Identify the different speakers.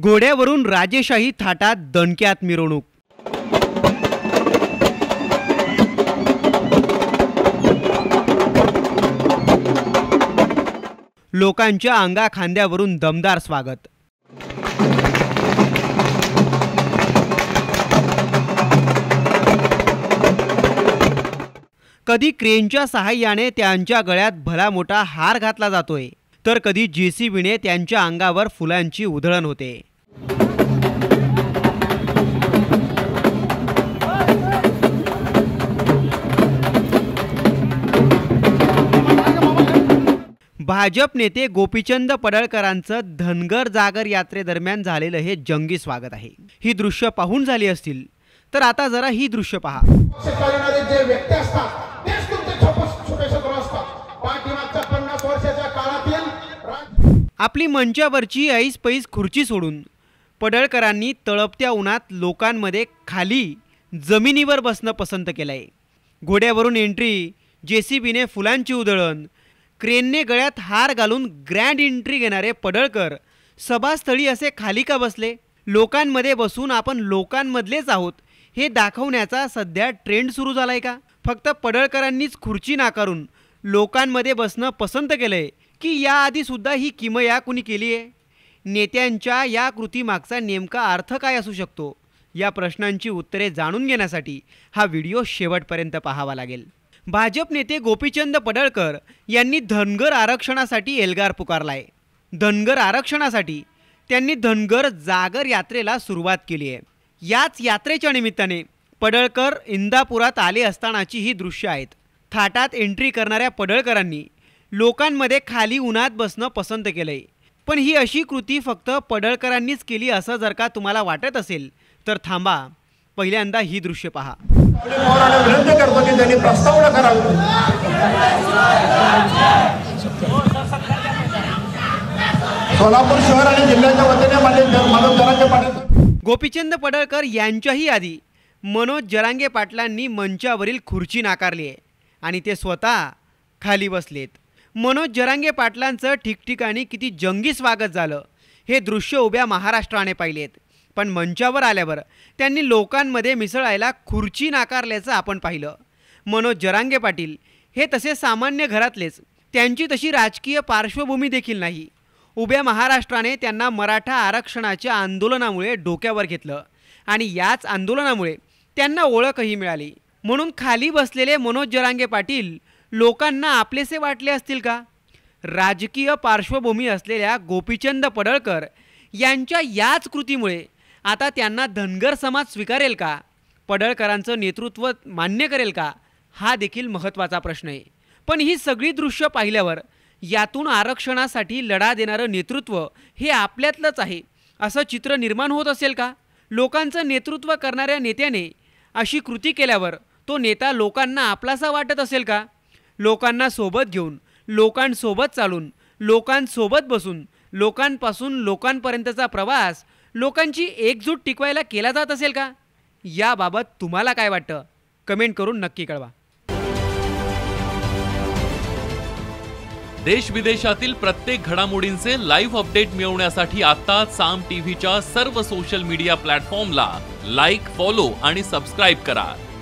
Speaker 1: घोड्यावरून राजेशाही थाटात दणक्यात मिरवणूक लोकांच्या अंगा खांद्यावरून दमदार स्वागत कधी क्रेनच्या सहाय्याने त्यांच्या गळ्यात भला मोठा हार घातला जातोय तर कधी जे सी बीने त्यांच्या अंगावर फुलांची उधळण होते भाजप नेते गोपीचंद पडळकरांचं धनगर जागर यात्रेदरम्यान झालेलं हे जंगी स्वागत आहे ही दृश्य पाहून झाली असतील तर आता जरा ही दृश्य पहा आपली मंचावरची ऐस पैस खुर्ची सोडून पडळकरांनी तळपत्या उन्हात लोकांमध्ये खाली जमिनीवर बसणं पसंत केलं आहे घोड्यावरून एंट्री जे सी बीने फुलांची उधळण क्रेनने गळ्यात हार घालून ग्रँड एंट्री घेणारे पडळकर सभास्थळी असे खाली का बसले लोकांमध्ये बसून आपण लोकांमधलेच आहोत हे दाखवण्याचा सध्या ट्रेंड सुरू झाला आहे का फक्त पडळकरांनीच खुर्ची नाकारून लोकांमध्ये बसणं पसंत केलं आहे की याआधी सुद्धा ही किमया कुणी केली आहे नेत्यांच्या या कृतीमागचा नेमका अर्थ काय असू शकतो या प्रश्नांची उत्तरे जाणून घेण्यासाठी हा व्हिडिओ शेवटपर्यंत पाहावा लागेल भाजप नेते गोपीचंद पडळकर यांनी धनगर आरक्षणासाठी एल्गार पुकारला धनगर आरक्षणासाठी त्यांनी धनगर जागर यात्रेला सुरुवात केली आहे याच यात्रेच्या निमित्ताने पडळकर इंदापुरात आले असतानाची ही दृश्य आहेत थाटात एंट्री करणाऱ्या पडळकरांनी लोकांमध्ये खाली उन्हात बसणं पसंत केलंय पण ही अशी कृती फक्त पडळकरांनीच केली असं जर का तुम्हाला वाटत असेल तर थांबा पहिल्यांदा ही दृश्य पहा सोलापूर शहर आणि गोपीचंद पडळकर यांच्याही आधी मनोज जरांगे पाटलांनी मंचावरील खुर्ची नाकारली आहे आणि ते स्वतः खाली बसलेत मनोज जरांगे पाटलांचं ठिकठिकाणी किती जंगी स्वागत झालं हे दृश्य उभ्या महाराष्ट्राने पाहिलेत पण मंचावर आल्यावर त्यांनी लोकांमध्ये मिसळायला खुर्ची नाकारल्याचं आपण पाहिलं मनोज जरांगे पाटील हे तसे सामान्य घरातलेच त्यांची तशी राजकीय पार्श्वभूमी देखील नाही उभ्या महाराष्ट्राने त्यांना मराठा आरक्षणाच्या आंदोलनामुळे डोक्यावर घेतलं आणि याच आंदोलनामुळे त्यांना ओळखही मिळाली म्हणून खाली बसलेले मनोज जरांगे पाटील लोकांना आपलेसे वाटले असतील का राजकीय पार्श्वभूमी असलेल्या गोपीचंद पडळकर यांच्या याच कृतीमुळे आता त्यांना धनगर समाज स्वीकारेल का पडळकरांचं नेतृत्व मान्य करेल का हा देखील महत्त्वाचा प्रश्न आहे पण ही सगळी दृश्य पाहिल्यावर यातून आरक्षणासाठी लढा देणारं नेतृत्व हे आपल्यातलंच आहे असं चित्र निर्माण होत असेल का लोकांचं नेतृत्व करणाऱ्या नेत्याने अशी कृती केल्यावर तो नेता लोकांना आपलासा वाटत असेल का लोकांना सोबत घेऊन लोकांसोबत चालून लोकांसोबत बसून लोकांपासून लोकांपर्यंतचा प्रवास लोकांची एकजूट टिकवायला केला जात असेल का याबाबत तुम्हाला काय वाटतं कमेंट करून नक्की कळवा देश विदेशातील प्रत्येक घडामोडींचे लाईव्ह अपडेट मिळवण्यासाठी आता साम टीव्हीच्या सर्व सोशल मीडिया प्लॅटफॉर्मला लाईक फॉलो आणि सबस्क्राईब करा